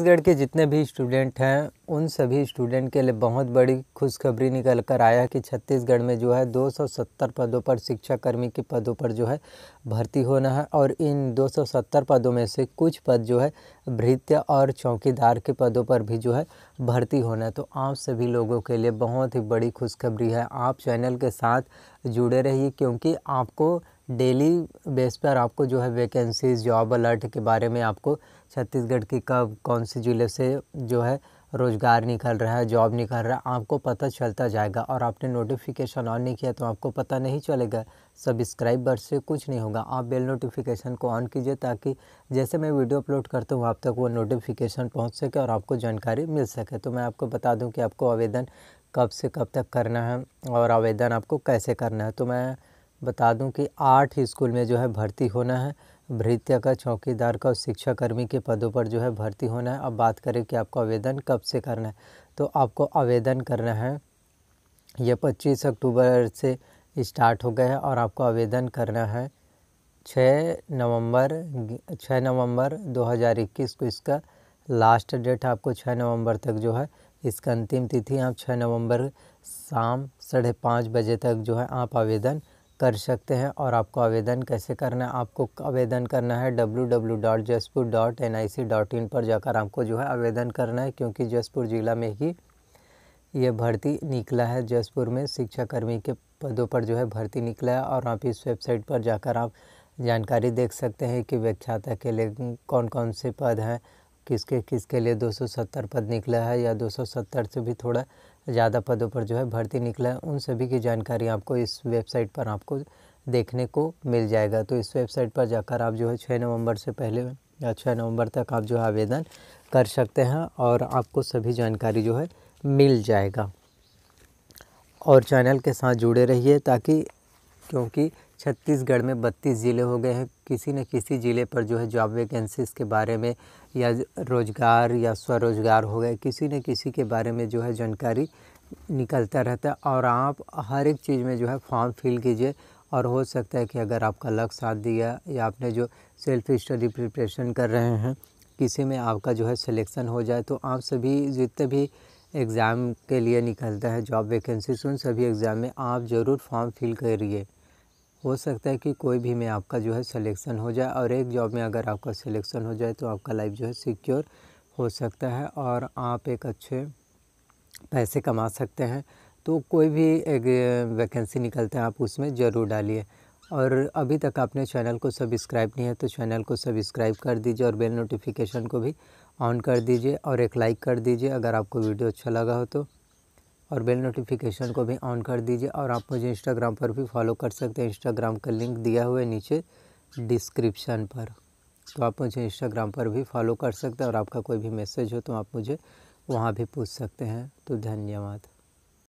छत्तीसगढ़ के जितने भी स्टूडेंट हैं उन सभी स्टूडेंट के लिए बहुत बड़ी खुशखबरी निकल कर आया कि छत्तीसगढ़ में जो है 270 पदों पर शिक्षा कर्मी के पदों पर जो है भर्ती होना है और इन 270 पदों में से कुछ पद जो है भृत्य और चौकीदार के पदों पर भी जो है भर्ती होना है तो आप सभी लोगों के लिए बहुत ही बड़ी खुशखबरी है आप चैनल के साथ जुड़े रहिए क्योंकि आपको डेली बेस पर आपको जो है वैकेंसीज जॉब अलर्ट के बारे में आपको छत्तीसगढ़ की कब कौन से ज़िले से जो है रोज़गार निकल रहा है जॉब निकल रहा है आपको पता चलता जाएगा और आपने नोटिफिकेशन ऑन नहीं किया तो आपको पता नहीं चलेगा सब्सक्राइबर से कुछ नहीं होगा आप बेल नोटिफिकेशन को ऑन कीजिए ताकि जैसे मैं वीडियो अपलोड करता हूँ आप तक वो नोटिफिकेशन पहुँच सके और आपको जानकारी मिल सके तो मैं आपको बता दूँ कि आपको आवेदन कब से कब तक करना है और आवेदन आपको कैसे करना है तो मैं बता दूं कि आठ स्कूल में जो है भर्ती होना है भृत्य का चौकीदार का और शिक्षाकर्मी के पदों पर जो है भर्ती होना है अब बात करें कि आपको आवेदन कब से करना है तो आपको आवेदन करना है यह पच्चीस अक्टूबर से स्टार्ट हो गया है और आपको आवेदन करना है छः नवंबर छः नवंबर 2021 को इसका लास्ट डेट आपको छः नवंबर तक जो है इसका अंतिम तिथि आप छः नवंबर शाम साढ़े पाँच बजे तक जो है आप आवेदन कर सकते हैं और आपको आवेदन कैसे करना है आपको आवेदन करना है W W dot dot N I C dot in पर जाकर आपको जो है आवेदन करना है क्योंकि जसपुर ज़िला में ही ये भर्ती निकला है जसपुर में शिक्षाकर्मी के पदों पर जो है भर्ती निकला है और आप इस वेबसाइट पर जाकर आप जानकारी देख सकते हैं कि व्याख्याता के लिए कौन कौन से पद हैं किसके किसके लिए 270 पद निकला है या 270 से भी थोड़ा ज़्यादा पदों पर जो है भर्ती निकला है उन सभी की जानकारी आपको इस वेबसाइट पर आपको देखने को मिल जाएगा तो इस वेबसाइट पर जाकर आप जो है छः नवंबर से पहले या छः नवंबर तक आप जो है आवेदन कर सकते हैं और आपको सभी जानकारी जो है मिल जाएगा और चैनल के साथ जुड़े रहिए ताकि क्योंकि छत्तीसगढ़ में बत्तीस ज़िले हो गए हैं किसी न किसी ज़िले पर जो है जॉब वैकेंसीज़ के बारे में या रोज़गार या स्वरोज़गार हो गए किसी न किसी के बारे में जो है जानकारी निकलता रहता है और आप हर एक चीज़ में जो है फॉर्म फिल कीजिए और हो सकता है कि अगर आपका लक साथ दिया या आपने जो सेल्फ स्टडी प्रिपरेशन कर रहे हैं किसी में आपका जो है सिलेक्शन हो जाए तो आप सभी जितने भी एग्ज़ाम के लिए निकलता है जॉब वैकेंसी उन सभी एग्ज़ाम में आप ज़रूर फॉर्म फिल करिए हो सकता है कि कोई भी में आपका जो है सिलेक्शन हो जाए और एक जॉब में अगर आपका सिलेक्शन हो जाए तो आपका लाइफ जो है सिक्योर हो सकता है और आप एक अच्छे पैसे कमा सकते हैं तो कोई भी एक वैकेंसी निकलता है आप उसमें ज़रूर डालिए और अभी तक आपने चैनल को सब्सक्राइब नहीं है तो चैनल को सब्सक्राइब कर दीजिए और बेल नोटिफिकेशन को भी ऑन कर दीजिए और एक लाइक कर दीजिए अगर आपको वीडियो अच्छा लगा हो तो और बेल नोटिफिकेशन को भी ऑन कर दीजिए और आप मुझे इंस्टाग्राम पर भी फॉलो कर सकते हैं इंस्टाग्राम का लिंक दिया हुआ है नीचे डिस्क्रिप्शन पर तो आप मुझे इंस्टाग्राम पर भी फॉलो कर सकते हैं और आपका कोई भी मैसेज हो तो आप मुझे वहाँ भी पूछ सकते हैं तो धन्यवाद